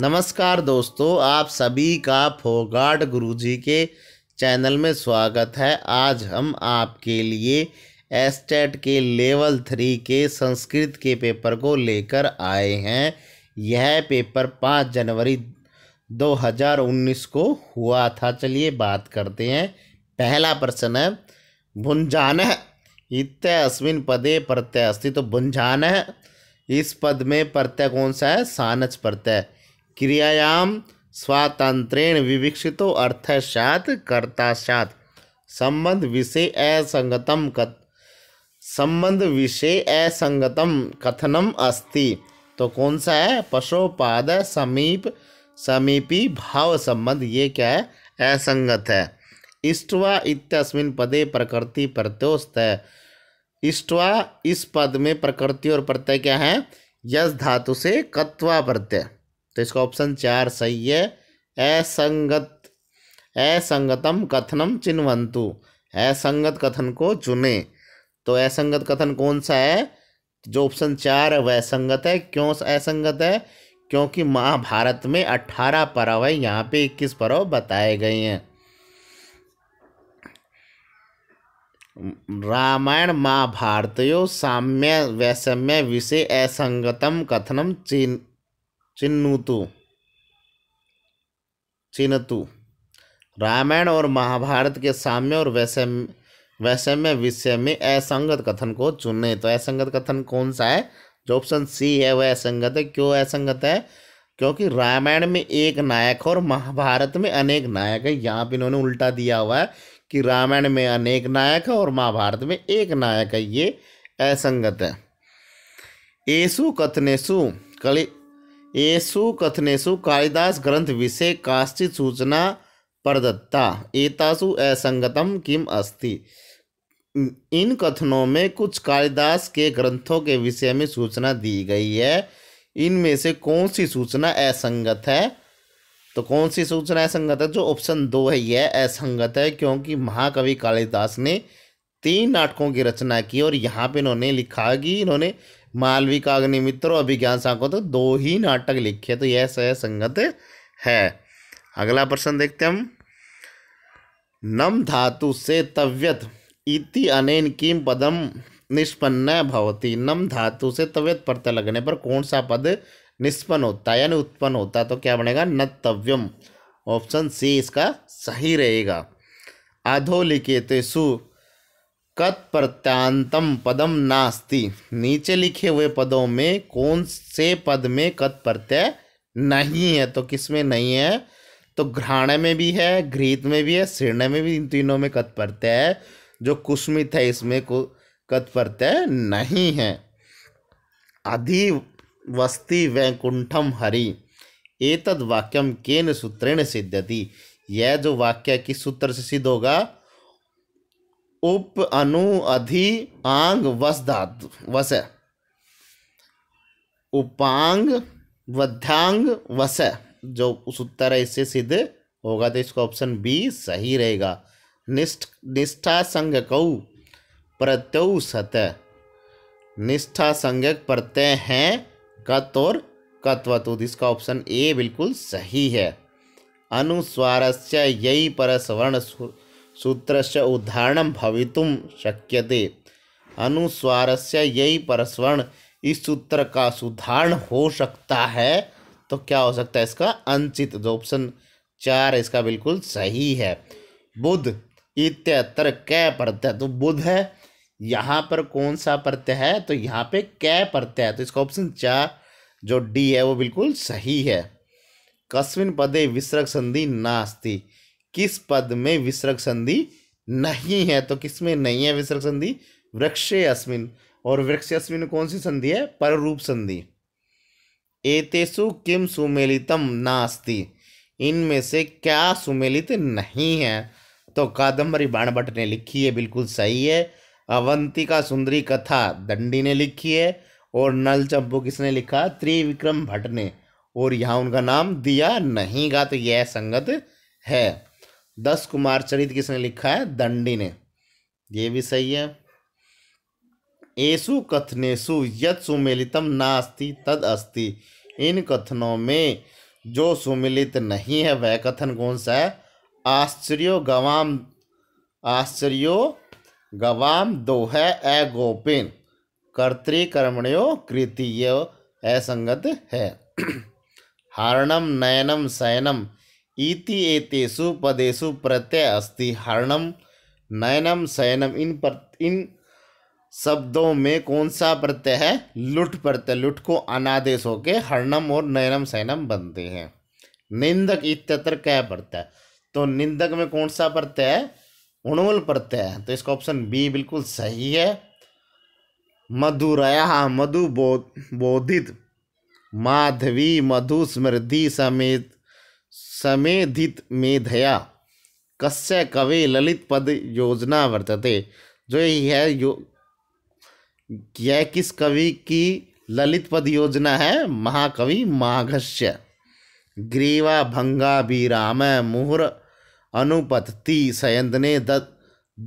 नमस्कार दोस्तों आप सभी का फोगाट गुरुजी के चैनल में स्वागत है आज हम आपके लिए एस्टेट के लेवल थ्री के संस्कृत के पेपर को लेकर आए हैं यह पेपर पाँच जनवरी 2019 को हुआ था चलिए बात करते हैं पहला प्रश्न है भुंजान अश्विन पदे प्रत्यय अस्थित तो भुंजान इस पद में प्रत्यय कौन सा है सानच प्रत्यय क्रियायाम स्वातंत्रेण विविक्षितो अर्थ सात कर्ता सात संबंध विषय असंगतम कथ संबंध विषय असंगतम कथनम अस्ति तो कौन सा है पशुपाद समीप समीपी भाव संबंध ये क्या है असंगत है इष्टवा इतस्मिन पदे प्रकृति प्रत्योस्त है इष्टवा इस पद में प्रकृति और प्रत्यय क्या है यश धातु से कत्वा प्रत्यय तो इसका ऑप्शन चार सही है असंगत असंगतम कथनम चिन्हवंतु असंगत कथन को चुने तो असंगत कथन कौन सा है जो ऑप्शन चार है वह असंगत है क्यों असंगत है क्योंकि महाभारत में अट्ठारह पर्व है यहाँ पे इक्कीस पर्व बताए गए हैं रामायण महाभारत साम्य वैषम्य विषय असंगतम कथनम चिन्ह चिन्नुतु चिनतु रामायण और महाभारत के साम्य और वैसे वैषम्य विषय में असंगत कथन को चुनने तो असंगत कथन कौन सा है जो ऑप्शन सी है वह असंगत है क्यों असंगत है क्योंकि रामायण में एक नायक और महाभारत में अनेक नायक है यहाँ पर इन्होंने उल्टा दिया हुआ है कि रामायण में अनेक नायक है और महाभारत में एक नायक है ये असंगत है एसु कथनेसु कली येषु कथनेसु कालिदास ग्रंथ विषय काश्चित सूचना प्रदत्ता एतासु असंगतम किम अस्ति इन कथनों में कुछ कालिदास के ग्रंथों के विषय में सूचना दी गई है इनमें से कौन सी सूचना असंगत है तो कौन सी सूचना असंगत है जो ऑप्शन दो है यह असंगत है क्योंकि महाकवि कालिदास ने तीन नाटकों की रचना की और यहाँ पे इन्होंने लिखा कि इन्होंने का अग्निमित्र और अभिज्ञान को तो दो ही नाटक लिखे तो यह सह संगत है अगला प्रश्न देखते हम नम धातु से तव्यत इति अनेन किम पदम निष्पन्न भवती नम धातु से तव्यत प्रत्यय लगने पर कौन सा पद निष्पन्न होता है यानी उत्पन्न होता है तो क्या बनेगा न ऑप्शन सी इसका सही रहेगा सु प्रत्यांतम पदम नास्ति नीचे लिखे हुए पदों में कौन से पद में कत प्रत्यय नहीं है तो किस में नहीं है तो घ्राण में भी है घृत में भी है शीर्ण में भी इन तीनों में कत प्रत्यय है जो कुस्मित है इसमें को कत प्रत्यय नहीं है अधिवस्ति वैकुंठम हरि एतद वाक्यम केन सूत्रेण सिद्ध्यति यह जो वाक्य किस सूत्र से सिद्ध होगा उप अनु अधि आंग वस धातु वस उपांग वध्यांग वस जो उस उत्तर है इससे सिद्ध होगा तो इसका ऑप्शन बी सही रहेगा निष्ठ निष्ठा संग कऊ प्रत्यु सत निष्ठा संज्ञक प्रत्यय हैं कत और कत्वतुद तो इसका ऑप्शन ए बिल्कुल सही है अनुस्वारस्य यही पर स्वर्ण सूत्र से उदाहरण शक्य शक्यते अनुस्वार से यही परस्वर्ण इस सूत्र का सुधारण हो सकता है तो क्या हो सकता है इसका अंचित जो ऑप्शन चार इसका बिल्कुल सही है बुध इत्यत्र कै प्रत्यय तो बुध है यहाँ पर कौन सा प्रत्यय है तो यहाँ पे कै प्रत्यय है तो इसका ऑप्शन चार जो डी है वो बिल्कुल सही है कस्विन पदे विसर्ग संधि नास्ति किस पद में विसर्ग संधि नहीं है तो किस में नहीं है विसर्ग संधि वृक्ष अस्मिन और वृक्ष अस्मिन कौन सी संधि है पररूप संधि एतेसु किम सुमेलितम नास्ति इनमें से क्या सुमेलित नहीं है तो कादम्बरी बाणभट्ट ने लिखी है बिल्कुल सही है अवंतिका सुंदरी कथा दंडी ने लिखी है और नल चंपू किसने लिखा त्रिविक्रम भट्ट ने और यहाँ उनका नाम दिया नहीं गा तो यह संगत है दस कुमार चरित किसने लिखा है दंडी ने ये भी सही है येसु कथनेशु यद सुमिलितम नास्ति तद अस्ति इन कथनों में जो सुमिलित नहीं है वह कथन कौन सा है आश्चर्यो गवाम आश्चर्यो गवाम दो है ए गोपिन कर्तिकर्मण्यो कृतीय असंगत है हारणम नयनम शयनम इति एतेषु पदेषु प्रत्यय अस्ति हरणम नयनम शयनम इन पर इन शब्दों में कौन सा प्रत्यय है लुट प्रत्यय लुट को अनादेश होके हरणम और नयनम शयनम बनते हैं निंदक इत्यत्र क्या प्रत्यय तो निंदक में कौन सा प्रत्यय है उणवल प्रत्यय है तो इसका ऑप्शन बी बिल्कुल सही है मधुरया मधु बोध बोधित माधवी मधु समृद्धि समेत समेधित मेधया कस्य कवे ललित पद योजना वर्तते जो है यो यह किस कवि की ललित पद योजना है महाकवि माघस्य ग्रीवा भंगा भी राम मुहुर अनुपत्ति सयंदने दत्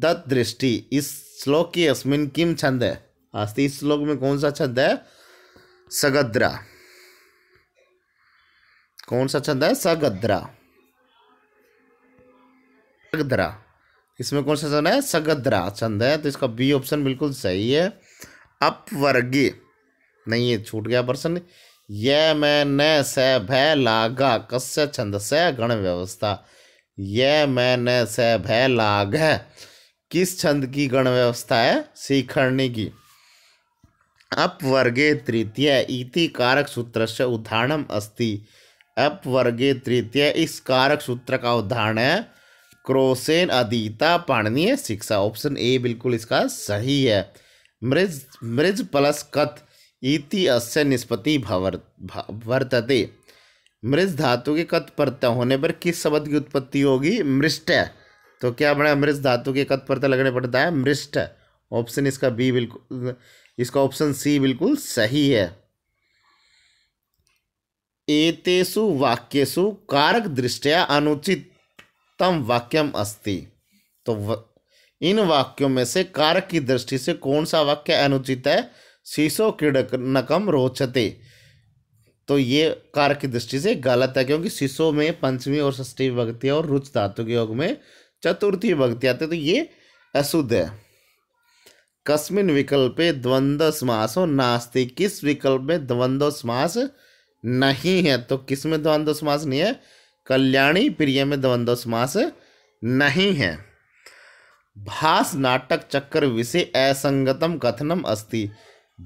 दत् दृष्टि इस श्लोक की अस्मिन किम छंद है अस्ति इस श्लोक में कौन सा छंद है सगद्रा कौन सा छंद है सगद्रा सगद्रा इसमें कौन सा छंद है सगद्रा छंद है तो इसका बी ऑप्शन बिल्कुल सही है अपवर्गी नहीं ये छूट गया प्रश्न ये मैं न स भय लागा कस्य छंद स गण व्यवस्था ये मैं न स भय लाग है किस छंद की गण व्यवस्था है शिखरणी की अपवर्गे तृतीय इति कारक सूत्र से उदाहरण अस्ति अप तृतीय इस कारक सूत्र का उदाहरण है क्रोसेन अधीता पाणनीय शिक्षा ऑप्शन ए बिल्कुल इसका सही है मृज मृज प्लस कथ इति अस्य निष्पत्ति वर्तते मृज धातु के कत प्रत्यय होने पर किस शब्द की उत्पत्ति होगी मृष्ट तो क्या बना मृज धातु के कत प्रत्यय लगने पड़ता है मृष्ट ऑप्शन इसका बी बिल्कुल इसका ऑप्शन सी बिल्कुल सही है एतेषु वाक्यसु कारक दृष्टिया अनुचितम वाक्यम अस्ति तो व इन वाक्यों में से कारक की दृष्टि से कौन सा वाक्य अनुचित है शीशो नकम रोचते तो ये कारक की दृष्टि से गलत है क्योंकि शिशो में पंचमी और षष्ठी भक्ति और रुच धातु के योग में चतुर्थी भक्ति आते तो ये अशुद्ध है कस्मिन विकल्पे द्वंद्व समासो नास्ति किस विकल्प में द्वंद्व समास नहीं है तो किस में द्वंद्व समास नहीं है कल्याणी प्रिय में द्वंद्व समास नहीं है भास नाटक चक्कर विषय असंगतम कथनम अस्ति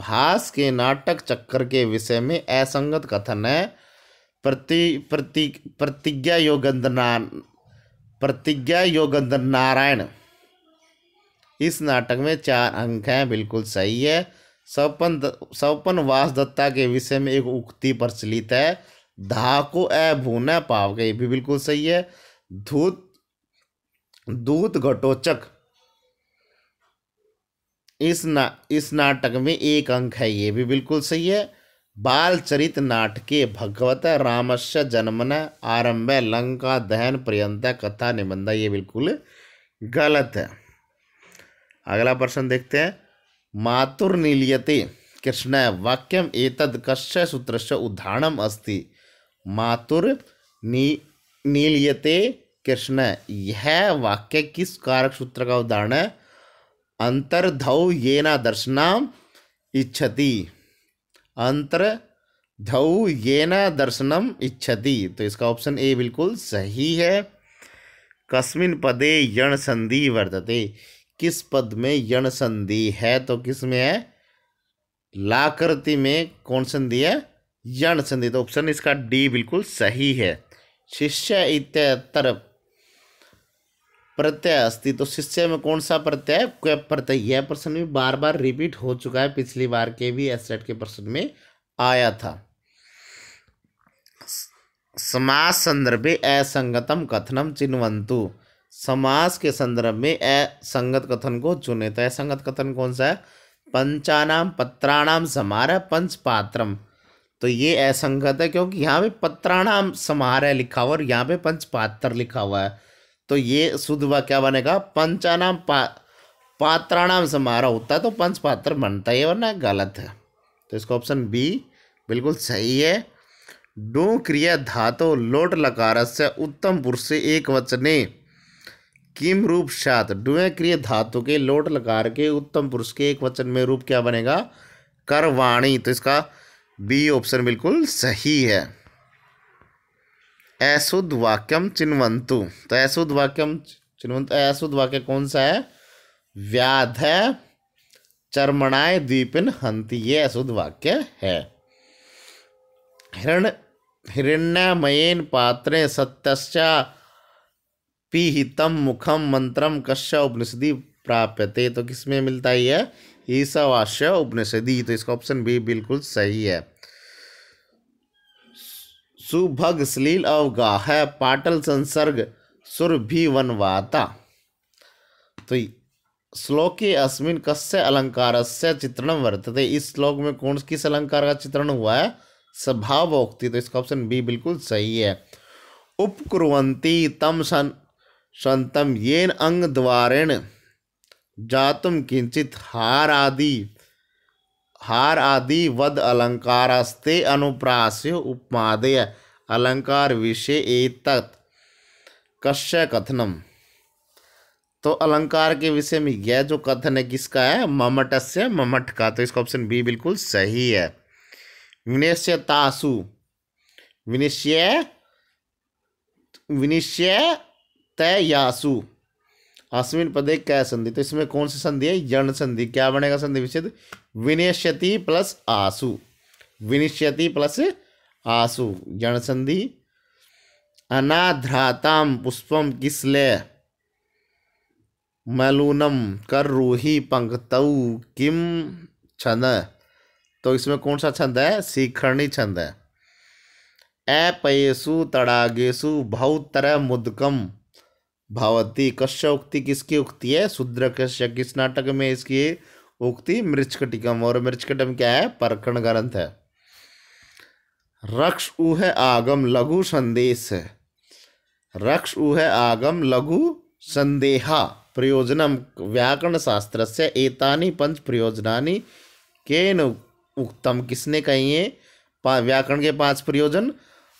भास के नाटक चक्कर के विषय में असंगत कथन है प्रति प्रति प्रतिज्ञा योगेंद्र प्रतिज्ञा योगेंद्र नारायण इस नाटक में चार अंक हैं बिल्कुल सही है सवपन सवपन वास दत्ता के विषय में एक उक्ति प्रचलित है धा को ए भून पाव गए भी बिल्कुल सही है धूत दूत घटोचक इस ना इस नाटक में एक अंक है ये भी बिल्कुल सही है बाल चरित नाटके भगवत रामस्य जन्मन आरंभ लंका दहन पर्यंत कथा निबंध ये बिल्कुल गलत है अगला प्रश्न देखते हैं मातुर्नील्यते कृष्ण वाक्यम एतद् कस्य सूत्रस्य उदाहरणम् अस्ति मातुर नी नीलियते कृष्ण यह वाक्य किस कारक सूत्र का उदाहरण है अंतर्धौ ये न दर्शना इच्छति अंतर्धौ ये न दर्शनम इच्छति तो इसका ऑप्शन ए बिल्कुल सही है कस्मिन पदे यण संधि वर्तते किस पद में यण संधि है तो किस में है लाकृति में कौन संधि है यण संधि तो ऑप्शन इसका डी बिल्कुल सही है शिष्य इतर प्रत्यय अस्थि तो शिष्य में कौन सा प्रत्यय क्या प्रत्यय यह प्रश्न भी बार बार रिपीट हो चुका है पिछली बार के भी एसेट के प्रश्न में आया था समास संदर्भे असंगतम कथनम चिन्हवंतु समास के संदर्भ में असंगत कथन को चुने तो असंगत कथन कौन सा है पंचानाम पत्राणाम समारह पंच पात्रम तो ये असंगत है क्योंकि यहाँ पे पत्राणाम समारह लिखा हुआ और यहाँ पे पंच पात्र लिखा हुआ है तो ये शुद्ध क्या बनेगा पंचानाम पा पात्राणाम समारोह होता है तो पंच पात्र बनता है वरना गलत है तो इसका ऑप्शन बी बिल्कुल सही है डू क्रिया धातु लोट लकार से उत्तम पुरुष से एक वचने किम रूप सात डुए क्रिय धातु के लोट लकार के उत्तम पुरुष के एक वचन में रूप क्या बनेगा करवाणी तो इसका बी ऑप्शन बिल्कुल सही है ऐसुद वाक्यम चिन्वंतु तो ऐसुद वाक्यम चिन्वंत ऐसुद वाक्य कौन सा है व्याध है चरमणाय द्वीपिन हंति ये अशुद्ध वाक्य है हिरण हिरण्यमयन पात्रे सत्यस्या पिहितम मुखम मंत्रम कश्य उपनिषदि प्राप्यते तो किसमें मिलता ही है ईसावास्य उपनिषदि तो इसका ऑप्शन बी बिल्कुल सही है सुभग सलील अवगाह पाटल संसर्ग सुर भी वनवाता तो श्लोके अस्मिन कस्य अलंकार से चित्रण वर्तते इस श्लोक में कौन किस अलंकार का चित्रण हुआ है स्वभावोक्ति तो इसका ऑप्शन बी बिल्कुल सही है उपकुरवंती तम सन संतम येन अंग द्वारेण जातुम किंचित हार आदि हार आदि वद अलंकारस्ते अनुप्रास्य उपमादय अलंकार विषय एतत् कश्य कथनम तो अलंकार के विषय में यह जो कथन है किसका है ममटस्य ममट का तो इसका ऑप्शन बी बिल्कुल सही है विनिश्य तासु विनिश्य विनिश्य तय यासु अश्विन पदे कै संधि तो इसमें कौन सी संधि है यण संधि क्या बनेगा संधि विच्छेद विनिश्यति प्लस आसु विनिश्यति प्लस आसु यण संधि अनाध्राताम पुष्पम किसले मलूनम कर रूही पंक्तऊ किम छंद तो इसमें कौन सा छंद है शिखरणी छंद है अपयसु तड़ागेशु भौतर मुदकम भावती कश्य उक्ति किसकी उक्ति है शुद्र कश्य किस नाटक में इसकी उक्ति मृचकटिकम और मृचकटम क्या है परखण ग्रंथ है रक्ष ऊह आगम लघु संदेश है रक्ष ऊह आगम लघु संदेहा प्रयोजनम व्याकरण शास्त्र से एतानी पंच प्रयोजना केन उक्तम किसने कही है व्याकरण के पांच प्रयोजन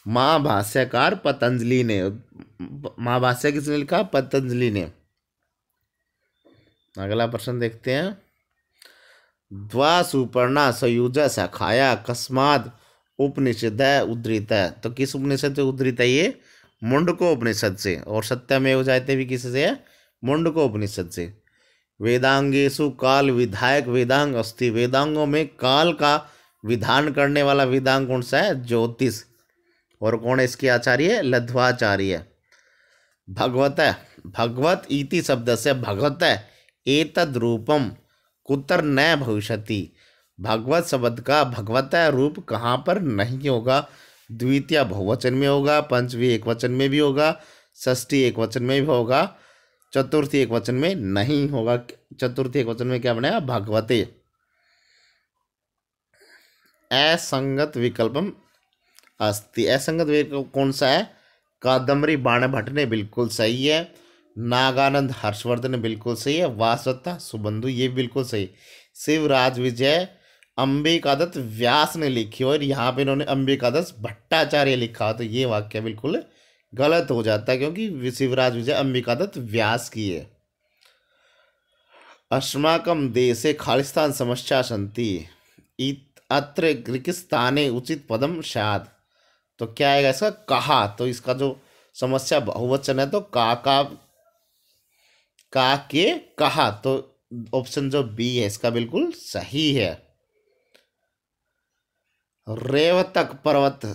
माँ भाष्यकार पतंजलि ने माँ भाष्य किसने लिखा पतंजलि ने अगला प्रश्न देखते हैं द्वा सुपर्णा सयुज सखाया अकस्मात उपनिषद है उदृत है तो किस उपनिषद से उद्धृत है ये मुंडको उपनिषद से और सत्यमेव जाते भी किस से है मुंडको उपनिषद से वेदांगेशु काल विधायक वेदांग अस्थि वेदांगों में काल का विधान करने वाला वेदांग कौन सा है ज्योतिष और कौन है इसके आचार्य लध्वाचार्य भगवत भगवत इति शब्द से भगवत एतद रूपम कुतर न भविष्यति भगवत शब्द का भगवत रूप कहाँ पर नहीं होगा द्वितीय बहुवचन में होगा पंचवी एक वचन में भी होगा षष्ठी एक वचन में भी होगा चतुर्थी एक वचन में नहीं होगा चतुर्थी एक वचन में क्या बनेगा भगवते असंगत विकल्पम अस्थि असंगत वेद कौन सा है कादम्बरी बाण भट्ट ने बिल्कुल सही है नागानंद हर्षवर्धन बिल्कुल सही है वासवत्ता सुबंधु ये बिल्कुल सही शिवराज विजय अंबिकादत्त व्यास ने लिखी और यहाँ पे इन्होंने अंबिकादत्त भट्टाचार्य लिखा तो ये वाक्य बिल्कुल गलत हो जाता है क्योंकि शिवराज विजय अंबिकादत्त व्यास की है अस्माकम देशे खालिस्तान समस्या सन्ति अत्र ग्रीकिस्ताने उचित पदम शाद तो क्या आएगा इसका कहा तो इसका जो समस्या बहुवचन है तो का का का के कहा तो ऑप्शन जो बी है इसका बिल्कुल सही है रेवतक पर्वत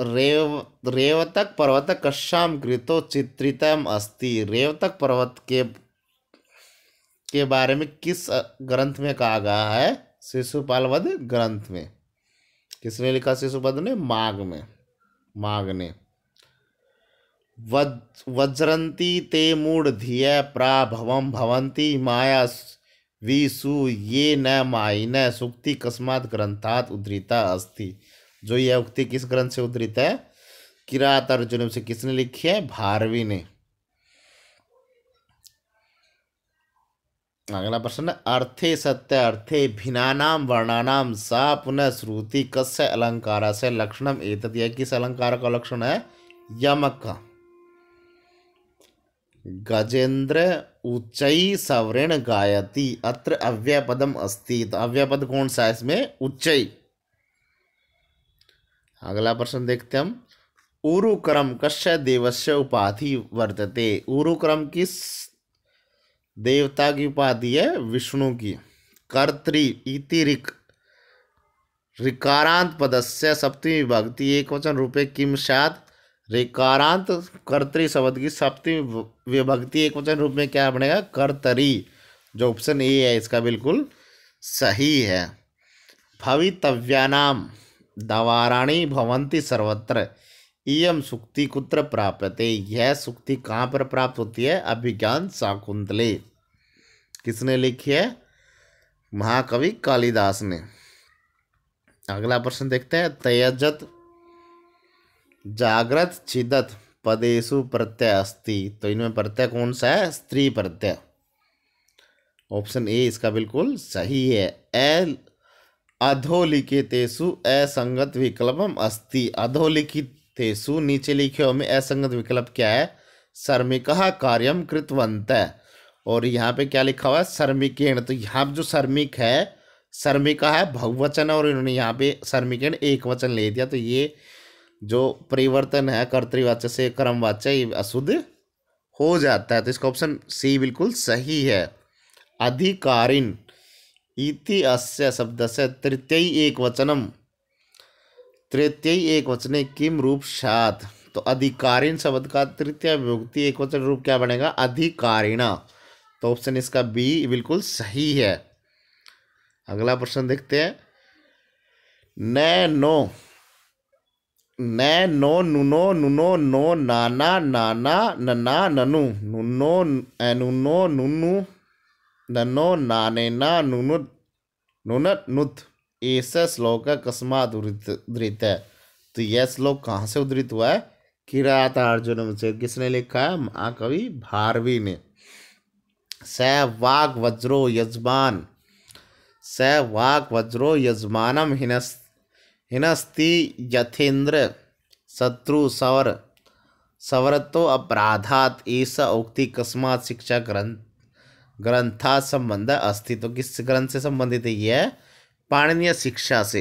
रेव रेवतक पर्वत कश्याम कृतो चित्रितम अस्ति रेवतक पर्वत के के बारे में किस ग्रंथ में कहा गया है शिशुपालवध ग्रंथ में किसने लिखा शिशुपद ने माघ में मांगने वज्रंती ते मूढ़ धिय प्राभवम भवंती माया विसु ये न माई न सुक्ति कस्मात ग्रंथात उद्धृता अस्ति जो ये उक्ति किस ग्रंथ से उद्धृत है किरात अर्जुन से किसने लिखी है भारवी ने अगला प्रश्न अर्थे सत्य अर्थे भिन्नानाम वर्णानाम सा पुनः श्रुति कस्य अलंकार से लक्षण एतद यह किस अलंकार का लक्षण है यमक का गजेंद्र उच्च सवरेण गायति अत्र अव्यय पदम अस्ति तो अव्यय पद कौन सा इसमें उच्च अगला प्रश्न देखते हम उरुक्रम कस्य देवस्य उपाधि वर्तते उरुक्रम किस देवता की उपाधि है विष्णु की कर्त्री इति रिक रिकारांत पदस्य सप्तमी विभक्ति एक वचन रूपे किम सात रिकारांत कर्तरी शब्द की सप्तमी विभक्ति एक वचन रूप में क्या बनेगा कर्तरी जो ऑप्शन ए है इसका बिल्कुल सही है भवितव्यानाम दवाराणी भवंती सर्वत्र इम सुक्ति कुत्र प्राप्त यह सुक्ति कहाँ पर प्राप्त होती है अभिज्ञान शाकुंतले किसने लिखी है महाकवि कालिदास ने अगला प्रश्न देखते हैं तयजत जागृत छिदत पदेशु प्रत्यय अस्ति तो इनमें प्रत्यय कौन सा है स्त्री प्रत्यय ऑप्शन ए इसका बिल्कुल सही है ए अधोलिखितेशु असंगत विकल्पम अस्ति अधोलिखित तेसु नीचे लिखे में असंगत विकल्प क्या है शर्मिक कार्यम कृतवंत है और यहाँ पे क्या लिखा हुआ है शर्मिकेण तो यहाँ जो श्रमिक है शर्मिका है बहुवचन और इन्होंने यहाँ पे शर्मिकेण एक वचन ले दिया तो ये जो परिवर्तन है कर्तृवाच्य से कर्मवाच्य ये अशुद्ध हो जाता है तो इसका ऑप्शन सी बिल्कुल सही है अधिकारिन इति अस्य शब्द से तृतीय एक वचनम तृतीय एक वचने किम रूप सात तो अधिकारीण शब्द का तृतीय विभक्ति एक वचन रूप क्या बनेगा अधिकारिणा तो ऑप्शन इसका बी बिल्कुल सही है अगला प्रश्न देखते हैं नैनो नो नुनो नुनो नो नाना नाना नना ननु नुनो नुनो नुनु ननो ना नुनुत नुनत नुत एस श्लोक उदृत उदृत है तो यह श्लोक कहाँ से उदृत हुआ है किरात अर्जुन से किसने लिखा है महाकवि भारवी ने स वाक वज्रो यजमान स वाक वज्रो यजमानम हिनस हिनस्ति यथेन्द्र शत्रु सवर सवरतो अपराधात ईस उक्ति कस्मात शिक्षा ग्रंथ ग्रंथा संबंध अस्थि तो किस ग्रंथ से संबंधित है यह पाणनीय शिक्षा से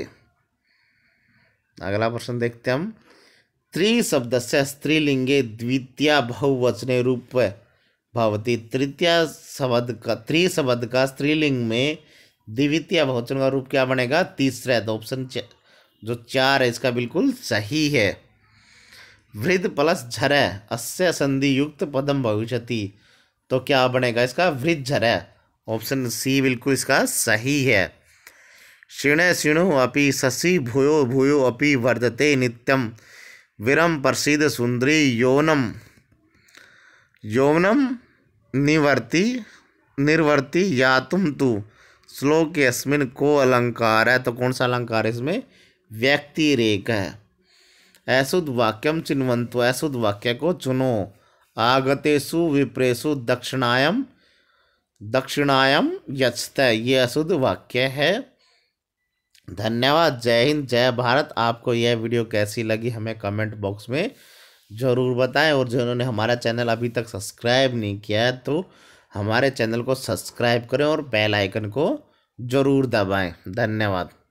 अगला प्रश्न देखते हम त्रि शब्द से स्त्रीलिंगे द्वितीय बहुवचने रूप भवती तृतीय शब्द का त्रि शब्द का स्त्रीलिंग में द्वितीय बहुवचन का रूप क्या बनेगा तीसरा है तो ऑप्शन जो चार है इसका बिल्कुल सही है वृद्ध प्लस झर अस्य संधि युक्त पदम भविष्यति तो क्या बनेगा इसका वृद्ध झर ऑप्शन सी बिल्कुल इसका सही है शिणे शिणु अपि शशि भूयो भूयो अपि वर्धते नित्यम विरम प्रसिद सुंदरी यौनम यौनम निवर्ति निर्वर्ति या तुम तु श्लोक अस्मिन को अलंकार है तो कौन सा अलंकार है इसमें व्यक्ति रेख है ऐसुद वाक्यम चिन्वंतु ऐसुद वाक्य को चुनो आगतेषु विप्रेशु दक्षिणायम दक्षिणायम यचत ये अशुद्ध वाक्य है धन्यवाद जय हिंद जय भारत आपको यह वीडियो कैसी लगी हमें कमेंट बॉक्स में ज़रूर बताएं और जिन्होंने हमारा चैनल अभी तक सब्सक्राइब नहीं किया है तो हमारे चैनल को सब्सक्राइब करें और बेल आइकन को ज़रूर दबाएं धन्यवाद